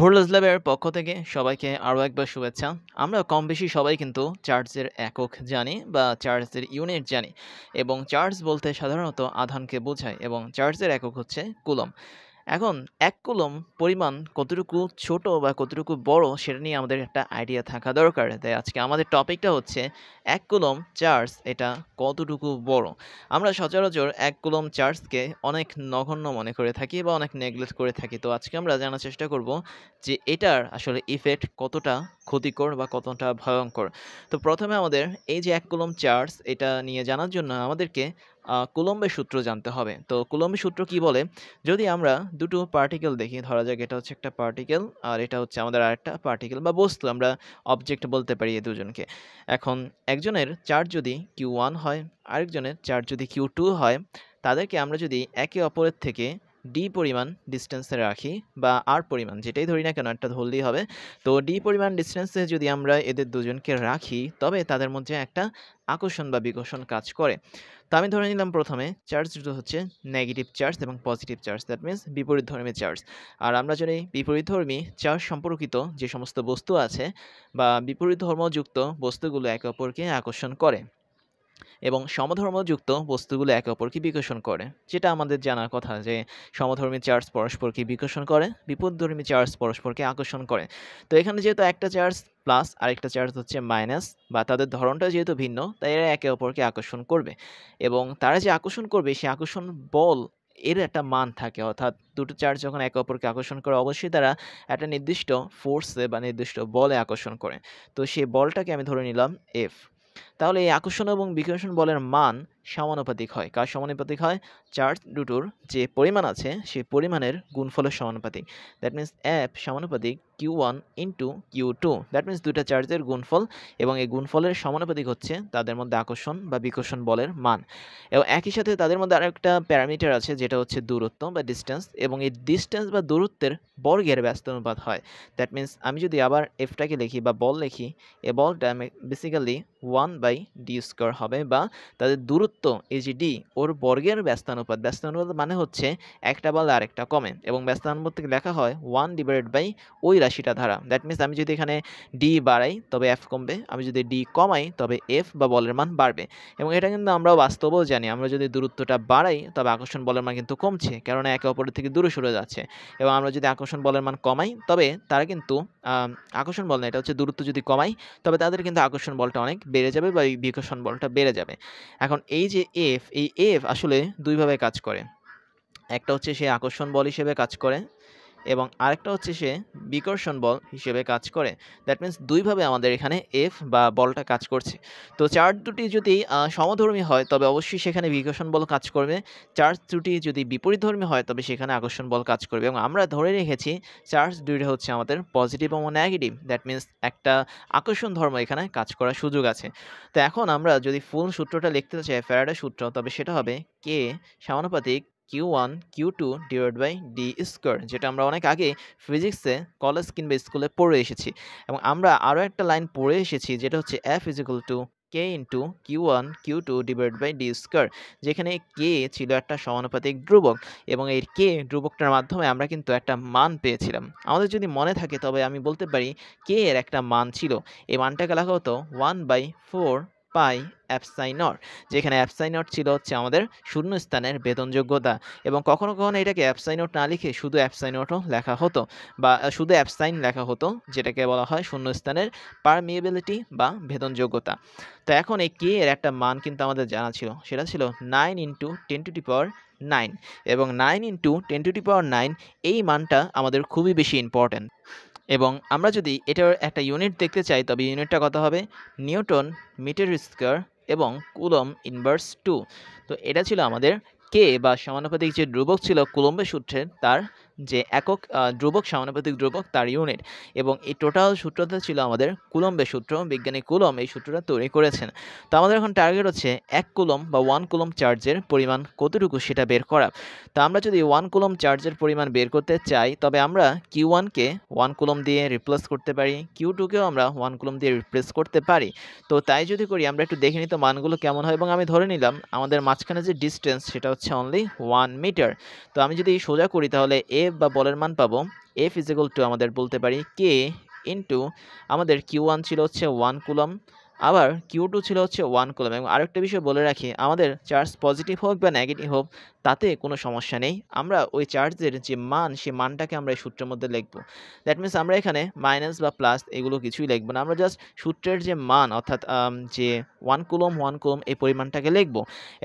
ভোরলাজ ল্যাবের পক্ষ থেকে সবাইকে আরও একবার শুভেচ্ছা আমরা কম বেশি সবাই কিন্তু চার্জের একক জানি বা চার্জের ইউনিট জানি এবং চার্জ বলতে সাধারণত আধানকে বোঝায় এবং চার্জের একক হচ্ছে কুলম এখন এক কুলম পরিমাণ কতটুকু ছোট বা কতটুকু বড় সেটা নিয়ে আমাদের একটা আইডিয়া থাকা দরকার তাই আজকে আমাদের টপিকটা হচ্ছে এক কুলম চার্জ এটা কতটুকু বড় আমরা সচরাচর এক কুলম চার্জকে অনেক নগণ্য মনে করে থাকি বা অনেক নেগলেক্ট করে থাকি তো আজকে আমরা জানার চেষ্টা করব যে এটার আসলে ইফেক্ট কতটা ক্ষতিকর বা কতটা ভয়ঙ্কর তো প্রথমে আমাদের এই যে এক কুলম চার্জ এটা নিয়ে জানার জন্য আমাদেরকে কুলম্বের সূত্র জানতে হবে তো কুলম্বের সূত্র কি বলে যদি আমরা দুটো পার্টিকেল দেখি ধরা যাক এটা হচ্ছে একটা পার্টিকেল আর এটা হচ্ছে আমাদের আরেকটা পার্টিকেল বা বস্তু আমরা অবজেক্ট বলতে পারি এই দুজনকে এখন একজনের চার্জ যদি কিউ ওয়ান হয় আরেকজনের চার্জ যদি কিউ টু হয় তাদেরকে আমরা যদি একে অপরের থেকে ডি পরিমাণ ডিস্টেন্সে রাখি বা আর পরিমাণ যেটাই ধরি না কেন একটা ধরলেই হবে তো ডি পরিমাণ ডিস্টেন্সে যদি আমরা এদের দুজনকে রাখি তবে তাদের মধ্যে একটা আকর্ষণ বা বিকর্ষণ কাজ করে তো আমি ধরে নিলাম প্রথমে চার্জ দুটো হচ্ছে নেগেটিভ চার্জ এবং পজিটিভ চার্জ দ্যাট মিনস বিপরীত ধর্মী চার্জ আর আমরা যদি বিপরীত ধর্মী চার্জ সম্পর্কিত যে সমস্ত বস্তু আছে বা বিপরীত ধর্মযুক্ত বস্তুগুলো একে অপরকে আকর্ষণ করে এবং সমধর্মযুক্ত বস্তুগুলো একে অপরকে বিকশন করে যেটা আমাদের জানার কথা যে সমধর্মী চার্জ পরস্পরকে বিকশন করে বিপদধর্মী চার্জ পরস্পরকে আকর্ষণ করে তো এখানে যেহেতু একটা চার্জ প্লাস আরেকটা চার্জ হচ্ছে মাইনাস বা তাদের ধরনটা যেহেতু ভিন্ন তাই এরা একে অপরকে আকর্ষণ করবে এবং তারা যে আকর্ষণ করবে সেই আকর্ষণ বল এর একটা মান থাকে অর্থাৎ দুটো চার্জ যখন একে অপরকে আকর্ষণ করে অবশ্যই তারা একটা নির্দিষ্ট ফোর্সে বা নির্দিষ্ট বলে আকর্ষণ করে তো সেই বলটাকে আমি ধরে নিলাম এফ তাহলে এই আকর্ষণ এবং বিকর্ষণ বলের মান সমানুপাতিক হয় কার সমানুপাতিক হয় চার্জ দুটোর যে পরিমাণ আছে সেই পরিমাণের গুণফলের সমানুপাতিক দ্যাট মিন্স অ্যাপ সমানুপাতিক q one into q two that means দুইটা চার্জের গুণফল এবং এই গুণফলের সমানুপাতিক হচ্ছে তাদের মধ্যে আকর্ষণ বা বিকর্ষণ বলের মান এবং একই সাথে তাদের মধ্যে আরেকটা প্যারামিটার আছে যেটা হচ্ছে দূরত্ব বা ডিস্টেন্স এবং এই ডিস্টেন্স বা দূরত্বের বর্গের ব্যস্ত অনুপাত হয় দ্যাট মিন্স আমি যদি আবার এফটাকে লিখি বা বল লিখি এ বলটা আমি বেসিক্যালি ওয়ান বা বাই ডি স্কোয়ার হবে বা তাদের দূরত্ব এই যে ডি ওর বর্গের ব্যস্তানুপাত ব্যস্তানুপাত মানে হচ্ছে একটা বল আরেকটা কমে এবং ব্যস্তানুপাত থেকে লেখা হয় ওয়ান ডিভাইডেড বাই ওই রাশিটা ধারা দ্যাট মিনস আমি যদি এখানে ডি বাড়াই তবে এফ কমবে আমি যদি ডি কমাই তবে এফ বা বলের মান বাড়বে এবং এটা কিন্তু আমরা বাস্তবও জানি আমরা যদি দূরত্বটা বাড়াই তবে আকর্ষণ বলের মান কিন্তু কমছে কারণ একে অপরের থেকে দূরে সরে যাচ্ছে এবং আমরা যদি আকর্ষণ বলের মান কমাই তবে তারা কিন্তু আকর্ষণ বল না এটা হচ্ছে দূরত্ব যদি কমাই তবে তাদের কিন্তু আকর্ষণ বলটা অনেক বেড়ে যাবে বা এই বিকর্ষণ বলটা বেড়ে যাবে এখন এই যে এফ এই এফ আসলে দুইভাবে কাজ করে একটা হচ্ছে সে আকর্ষণ বল হিসেবে কাজ করে এবং আরেকটা হচ্ছে সে বিকর্ষণ বল হিসেবে কাজ করে দ্যাট মিন্স দুইভাবে আমাদের এখানে এফ বা বলটা কাজ করছে তো চার দুটি যদি সমধর্মী হয় তবে অবশ্যই সেখানে বিকর্ষণ বল কাজ করবে চার দুটি যদি বিপরীতধর্মী হয় তবে সেখানে আকর্ষণ বল কাজ করবে এবং আমরা ধরে রেখেছি চার্জ দুইটা হচ্ছে আমাদের পজিটিভ এবং নেগেটিভ দ্যাট মিন্স একটা আকর্ষণ ধর্ম এখানে কাজ করার সুযোগ আছে তো এখন আমরা যদি ফুল সূত্রটা লিখতে চাই ফেরাডা সূত্র তবে সেটা হবে কে সমানুপাতিক q one q two divide by d square যেটা আমরা অনেক আগে ফিজিক্সে কলেজ কিংবা স্কুলে পড়ে এসেছি এবং আমরা আরও একটা লাইন পড়ে এসেছি যেটা হচ্ছে F equal to K into q one q two divide by d square যেখানে কে ছিল একটা সমানুপাতিক ধ্রুবক এবং এই কে ধ্রুবকটার মাধ্যমে আমরা কিন্তু একটা মান পেয়েছিলাম আমাদের যদি মনে থাকে তবে আমি বলতে পারি কে এর একটা মান ছিল এই মানটাকে লেখা হতো one by four pi epsilon naught যেখানে অ্যাপসাইনর ছিল হচ্ছে আমাদের শূন্য স্থানের বেতনযোগ্যতা এবং কখনও কখনো এটাকে অ্যাপসাইনট না লিখে শুধু অ্যাপসাইনটও লেখা হতো বা শুধু অ্যাপসাইন লেখা হতো যেটাকে বলা হয় শূন্য স্থানের পারমিয়েবিলিটি বা বেতনযোগ্যতা তো এখন এই কে এর একটা মান কিন্তু আমাদের জানা ছিল সেটা ছিল nine into ten to the power nine এবং nine into ten to the power nine এই মানটা আমাদের খুবই বেশি ইম্পর্ট্যান্ট এবং আমরা যদি এটার একটা ইউনিট দেখতে চাই তবে ইউনিটটা কত হবে নিউটন মিটার স্কোয়ার এবং কুলম ইনভার্স টু তো এটা ছিল আমাদের কে বা সমানুপাতিক যে ধ্রুবক ছিল কুলম্বের সূত্রে তার যে একক ধ্রুবক সমানুপাতিক ধ্রুবক তার ইউনিট এবং এই টোটাল সূত্রটা ছিল আমাদের কুলম্বের সূত্র বিজ্ঞানী কুলম এই সূত্রটা তৈরি করেছেন তো আমাদের এখন টার্গেট হচ্ছে এক কুলম বা ওয়ান কুলম চার্জের পরিমাণ কতটুকু সেটা বের করা তো আমরা যদি ওয়ান কুলম চার্জের পরিমাণ বের করতে চাই তবে আমরা কিউ ওয়ানকে ওয়ান কুলম দিয়ে রিপ্লেস করতে পারি কিউ টুকেও আমরা ওয়ান কুলম দিয়ে রিপ্লেস করতে পারি তো তাই যদি করি আমরা একটু দেখে নিতে মানগুলো কেমন হয় এবং আমি ধরে নিলাম আমাদের মাঝখানে যে ডিস্টেন্স সেটা হচ্ছে অনলি ওয়ান মিটার তো আমি যদি সোজা করি তাহলে এ বা বলের মান পাবো এফ ইজ ইকুয়াল টু আমাদের বলতে পারি কে ইন্টু আমাদের কিউ ওয়ান ছিল হচ্ছে ওয়ান কুলম আবার কিউ টু ছিল হচ্ছে ওয়ান কুলম এবং আরেকটা বিষয় বলে রাখি আমাদের চার্জ পজিটিভ হোক বা নেগেটিভ হোক তাতে কোনো সমস্যা নেই আমরা ওই চার্জের যে মান সেই মানটাকে আমরা এই সূত্রের মধ্যে লিখব দ্যাট মিনস আমরা এখানে মাইনাস বা প্লাস এগুলো কিছুই লিখব না আমরা জাস্ট সূত্রের যে মান অর্থাৎ যে ওয়ান কুলম ওয়ান কুলম এই পরিমাণটাকে লিখব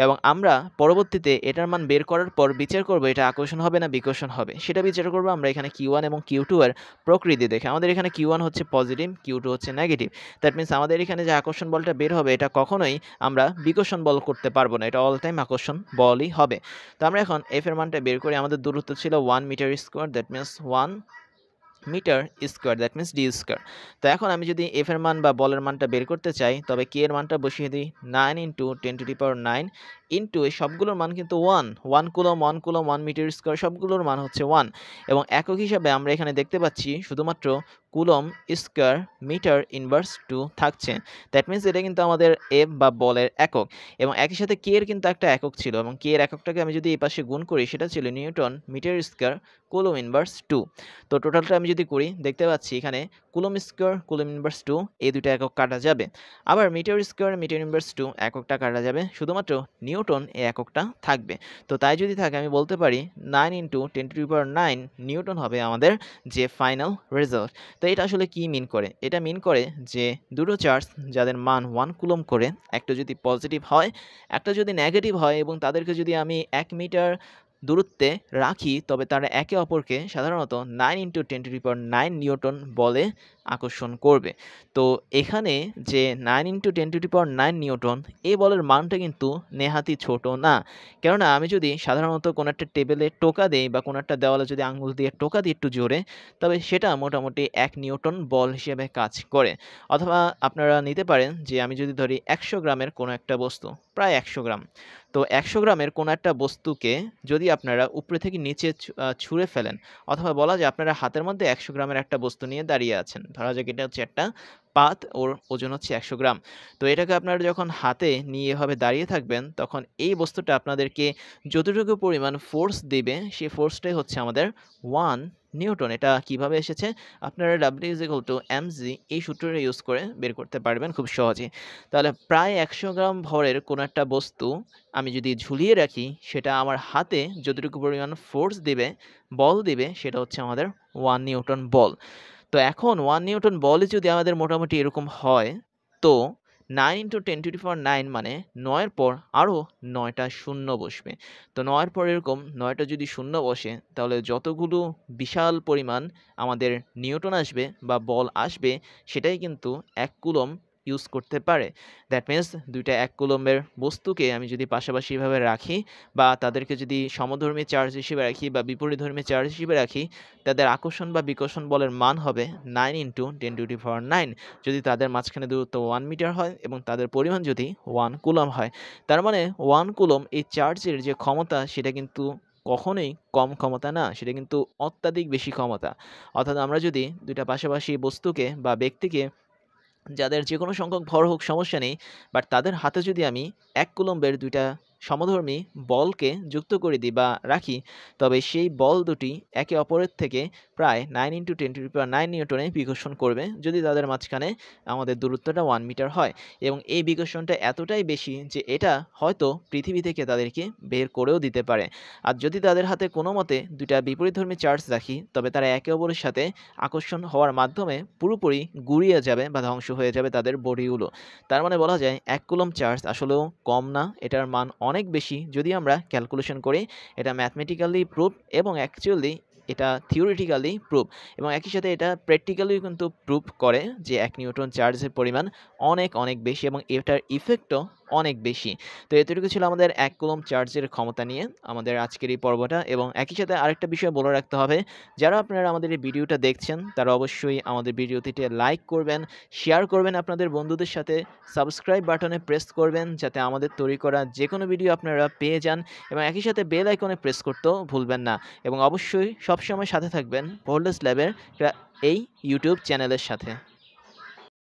এবং আমরা পরবর্তীতে এটার মান বের করার পর বিচার করব এটা আকর্ষণ হবে না বিকর্ষণ হবে সেটা বিচার করব আমরা এখানে কিউ ওয়ান এবং কিউ টু এর প্রকৃতি দেখে আমাদের এখানে কিউ ওয়ান হচ্ছে পজিটিভ কিউ টু হচ্ছে নেগেটিভ দ্যাট মিনস আমাদের এখানে যে আকর্ষণ বলটা বের হবে এটা কখনোই আমরা বিকর্ষণ বল করতে পারবো না এটা অল টাইম আকর্ষণ বলই হবে তো আমরা এখন এফ এর মানটা বের করি আমাদের দূরত্ব ছিল one metre square that means one metre square that means d square তো এখন আমি যদি এফ এর মান বা বলের মানটা বের করতে চাই তবে কে এর মানটা বসিয়ে দিই nine into ten to the power nine into এই সবগুলোর মান কিন্তু one one coulomb one coulomb one metre square সবগুলোর মান হচ্ছে ওয়ান এবং একক হিসাবে আমরা এখানে দেখতে পাচ্ছি শুধুমাত্র coulomb square metre inverse two থাকছে দ্যাট মিনস এটা কিন্তু আমাদের এফ বা বলের একক এবং একই সাথে কে এর কিন্তু একটা একক ছিল এবং কে এর এককটাকে আমি যদি এই পাশে গুণ করি সেটা ছিল newton metre square coulomb inverse two তো টোটালটা আমি যদি করি দেখতে পাচ্ছি এখানে coulomb square coulomb inverse two এই দুটো একক কাটা যাবে আবার metre square metre inverse two এককটা কাটা যাবে শুধুমাত্র নিউটন এই এককটা থাকবে তো তাই যদি থাকে আমি বলতে পারি nine into ten to power nine newton হবে আমাদের যে ফাইনাল রেজাল্ট তো এটা আসলে কি মিন করে এটা মিন করে যে দুটো চার্জ যাদের মান ওয়ান কুলম করে একটা যদি পজিটিভ হয় একটা যদি নেগেটিভ হয় এবং তাদেরকে যদি আমি এক মিটার দূরত্বে রাখি তবে তারা একে অপরকে সাধারণত nine into ten to nine newton বলে আকর্ষণ করবে তো এখানে যে nine into ten to power nine newton এই বলের মানটা কিন্তু নেহাতি ছোট না কেননা আমি যদি সাধারণত কোনো একটা টেবিলে টোকা দেই বা কোনো একটা দেওয়ালে যদি আঙুল দিয়ে টোকা দিই একটু জোরে তবে সেটা মোটামুটি এক নিউটন বল হিসেবে কাজ করে অথবা আপনারা নিতে পারেন যে আমি যদি ধরি একশো গ্রামের কোনো একটা বস্তু প্রায় একশো গ্রাম তো একশো গ্রামের কোনো একটা বস্তুকে যদি আপনারা উপরে থেকে নিচে ছুঁড়ে ফেলেন অথবা বলা যায় আপনারা হাতের মধ্যে একশো গ্রামের একটা বস্তু নিয়ে দাঁড়িয়ে আছেন ধরা যাক এটা হচ্ছে একটা পাত ওর ওজন হচ্ছে একশো গ্রাম তো এটাকে আপনারা যখন হাতে নিয়ে এভাবে দাঁড়িয়ে থাকবেন তখন এই বস্তুটা আপনাদেরকে যতটুকু পরিমাণ ফোর্স দেবে সেই ফোর্সটাই হচ্ছে আমাদের ওয়ান নিউটন এটা কিভাবে এসেছে আপনারা W is equal to M G এই সূত্রটা ইউজ করে বের করতে পারবেন খুব সহজে তাহলে প্রায় একশো গ্রাম ভরের কোনো একটা বস্তু আমি যদি ঝুলিয়ে রাখি সেটা আমার হাতে যতটুকু পরিমাণ ফোর্স দেবে বল দেবে সেটা হচ্ছে আমাদের ওয়ান নিউটন বল তো এখন ওয়ান নিউটন বলে যদি আমাদের মোটামুটি এরকম হয় তো nine into ten to four nine মানে নয়ের পর আরও নয়টা শূন্য বসবে তো নয়ের পর এরকম নয়টা যদি শূন্য বসে তাহলে যতগুলো বিশাল পরিমাণ আমাদের নিউটন আসবে বা বল আসবে সেটাই কিন্তু এক কুলম ইউজ করতে পারে দ্যাট মিন্স দুইটা এক কুলম্বের বস্তুকে আমি যদি পাশাপাশি এভাবে রাখি বা তাদেরকে যদি সমধর্মী চার্জ হিসেবে রাখি বা বিপরীত ধর্মী চার্জ হিসেবে রাখি তাদের আকর্ষণ বা বিকর্ষণ বলের মান হবে nine into ten to four nine যদি তাদের মাঝখানে দূরত্ব ওয়ান মিটার হয় এবং তাদের পরিমাণ যদি ওয়ান কুলম হয় তার মানে ওয়ান কুলম এই চার্জের যে ক্ষমতা সেটা কিন্তু কখনোই কম ক্ষমতা না সেটা কিন্তু অত্যাধিক বেশি ক্ষমতা অর্থাৎ আমরা যদি দুইটা পাশাপাশি বস্তুকে বা ব্যক্তিকে যাদের যে কোনো সংখ্যক ভর হোক সমস্যা নেই বাট তাদের হাতে যদি আমি এক কুলম্বের দুইটা সমধর্মী বলকে যুক্ত করে দিই বা রাখি তবে সেই বল দুটি একে অপরের থেকে প্রায় nine into ten to nine নিউটনে বিকর্ষণ করবে যদি তাদের মাঝখানে আমাদের দূরত্বটা ওয়ান মিটার হয় এবং এই বিকর্ষণটা এতটাই বেশি যে এটা হয়তো পৃথিবী থেকে তাদেরকে বের করেও দিতে পারে আর যদি তাদের হাতে কোনো মতে দুটা বিপরীতধর্মী চার্জ রাখি তবে তারা একে অপরের সাথে আকর্ষণ হওয়ার মাধ্যমে পুরোপুরি গুড়িয়ে যাবে বা ধ্বংস হয়ে যাবে তাদের বডিগুলো তার মানে বলা যায় এক কুলম চার্জ আসলেও কম না এটার মান অনেক অনেক বেশি যদি আমরা ক্যালকুলেশন করি এটা ম্যাথমেটিক্যালি প্রুফ এবং অ্যাকচুয়ালি এটা থিওরিটিক্যালি প্রুফ এবং একই সাথে এটা প্র্যাকটিক্যালিও কিন্তু প্রুফ করে যে এক নিউটন চার্জের পরিমাণ অনেক অনেক বেশি এবং এটার ইফেক্টও অনেক বেশি তো এতটুকু ছিল আমাদের এক কুলম চার্জের ক্ষমতা নিয়ে আমাদের আজকের এই পর্বটা এবং একই সাথে আরেকটা বিষয় বলে রাখতে হবে যারা আপনারা আমাদের এই ভিডিওটা দেখছেন তারা অবশ্যই আমাদের ভিডিওটিতে লাইক করবেন শেয়ার করবেন আপনাদের বন্ধুদের সাথে সাবস্ক্রাইব বাটনে প্রেস করবেন যাতে আমাদের তৈরি করা যে কোনো ভিডিও আপনারা পেয়ে যান এবং একই সাথে বেল আইকনে প্রেস করতেও ভুলবেন না এবং অবশ্যই সবসময় সাথে থাকবেন ভোল্টেজ ল্যাবের এই ইউটিউব চ্যানেলের সাথে